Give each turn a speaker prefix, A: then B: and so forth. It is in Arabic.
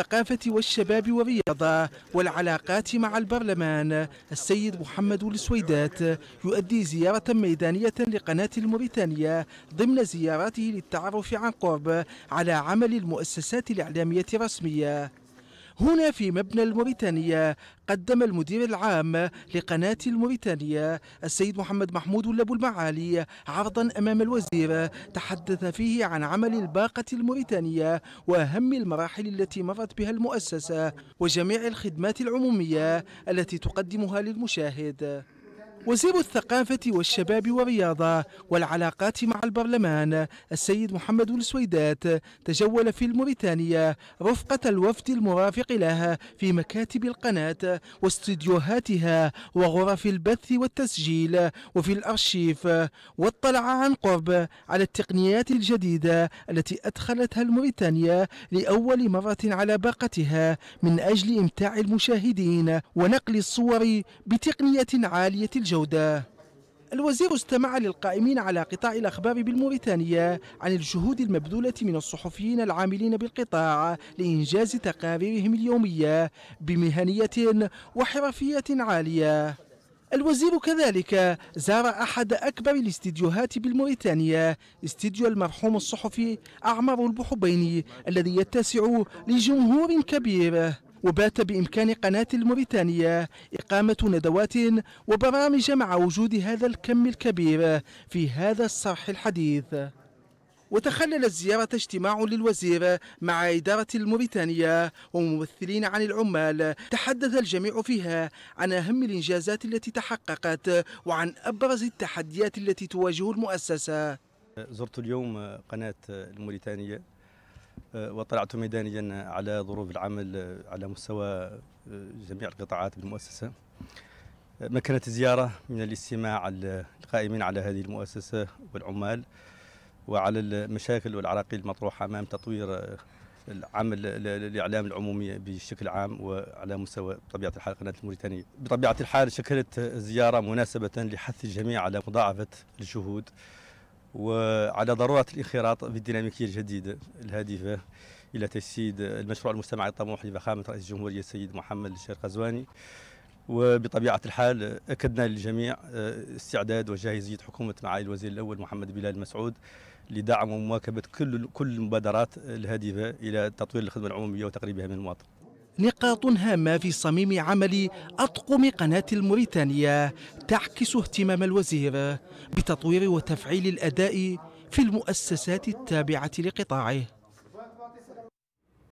A: الثقافة والشباب والرياضة والعلاقات مع البرلمان السيد محمد السويدات يؤدي زيارة ميدانية لقناة الموريتانية ضمن زياراته للتعرف عن قرب على عمل المؤسسات الإعلامية الرسمية هنا في مبنى الموريتانية قدم المدير العام لقناة الموريتانية السيد محمد محمود ولابو المعالي عرضا أمام الوزير تحدث فيه عن عمل الباقة الموريتانية وأهم المراحل التي مرت بها المؤسسة وجميع الخدمات العمومية التي تقدمها للمشاهد وزير الثقافة والشباب والرياضة والعلاقات مع البرلمان السيد محمد السويدات تجول في موريتانيا رفقة الوفد المرافق لها في مكاتب القناة واستديوهاتها وغرف البث والتسجيل وفي الأرشيف واطلع عن قرب على التقنيات الجديدة التي أدخلتها الموريتانيا لأول مرة على باقتها من أجل إمتاع المشاهدين ونقل الصور بتقنية عالية الجودة الجودة الوزير استمع للقائمين على قطاع الأخبار بالموريتانية عن الجهود المبذولة من الصحفيين العاملين بالقطاع لإنجاز تقاريرهم اليومية بمهنية وحرفية عالية الوزير كذلك زار أحد أكبر الاستديوهات بالموريتانيا استديو المرحوم الصحفي أعمر البحبيني الذي يتسع لجمهور كبير وبات بإمكان قناة الموريتانية إقامة ندوات وبرامج مع وجود هذا الكم الكبير في هذا الصرح الحديث وتخلل الزيارة اجتماع للوزير مع إدارة الموريتانية وممثلين عن العمال تحدث الجميع فيها عن أهم الإنجازات التي تحققت وعن أبرز التحديات التي تواجه المؤسسة
B: زرت اليوم قناة الموريتانية وطلعت ميدانيا على ظروف العمل على مستوى آه، جميع القطاعات بالمؤسسة مكنت الزيارة من الاستماع القائمين على هذه المؤسسة والعمال وعلى المشاكل والعراقيل المطروحة أمام تطوير آه، العمل الاعلام العمومي بشكل عام وعلى مستوى بطبيعه الحال قناه الموريتانيه. بطبيعه الحال شكلت الزياره مناسبه لحث الجميع على مضاعفه الجهود وعلى ضروره الانخراط بالديناميكيه الجديده الهادفه الى تجسيد المشروع المجتمعي الطموح لفخامه رئيس الجمهوريه السيد محمد الشيخ غزواني وبطبيعه الحال اكدنا للجميع آه، استعداد وجاهزيه حكومه معالي الوزير الاول محمد بلال مسعود لدعم ومواكبه كل كل المبادرات الهادفه الى تطوير الخدمه العموميه وتقريبها من
A: المواطن نقاط هامة في صميم عمل أطقم قناة الموريتانية تعكس اهتمام الوزير بتطوير وتفعيل الأداء في المؤسسات التابعة لقطاعه